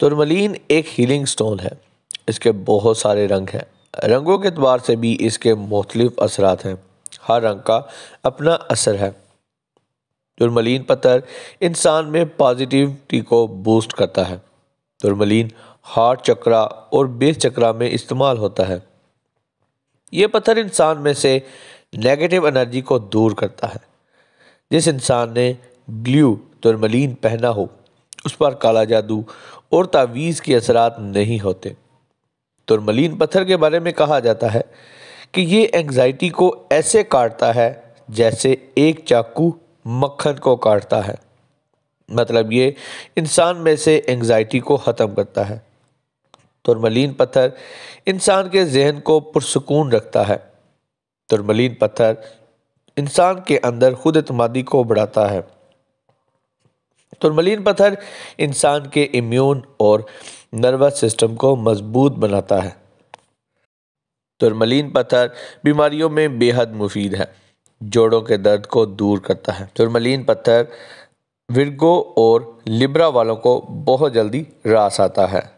तुरमलिन एक healing stone है इसके बहुत सारे रंग हैं रंगों के अतबार से भी इसके मुख्तलिफ असरात हैं हर रंग का अपना असर है तुरमलिन पत्थर इंसान में पॉजिटिविटी को बूस्ट करता है तुरमलिन हार्ट चक्रा और बेस चक्रा में इस्तेमाल होता है ये पत्थर इंसान में से नेगेटिव एनर्जी को दूर करता है जिस इंसान ने ब्लू तुरमलिन पहना हो उस पर काला जादू और तावीज़ के असरात नहीं होते तुरमलिन पत्थर के बारे में कहा जाता है कि ये एंग्जाइटी को ऐसे काटता है जैसे एक चाकू मक्खन को काटता है मतलब ये इंसान में से एंग्जाइटी को ख़त्म करता है तुरमलिन पत्थर इंसान के जहन को पुरसकून रखता है तुरमलिन पत्थर इंसान के अंदर खुद अतमादी को बढ़ाता है तुरमलिन पत्थर इंसान के इम्यून और नर्वस सिस्टम को मजबूत बनाता है तुरमलिन पत्थर बीमारियों में बेहद मुफीद है जोड़ों के दर्द को दूर करता है तुरमलिन पत्थर विर्गो और लिब्रा वालों को बहुत जल्दी रास आता है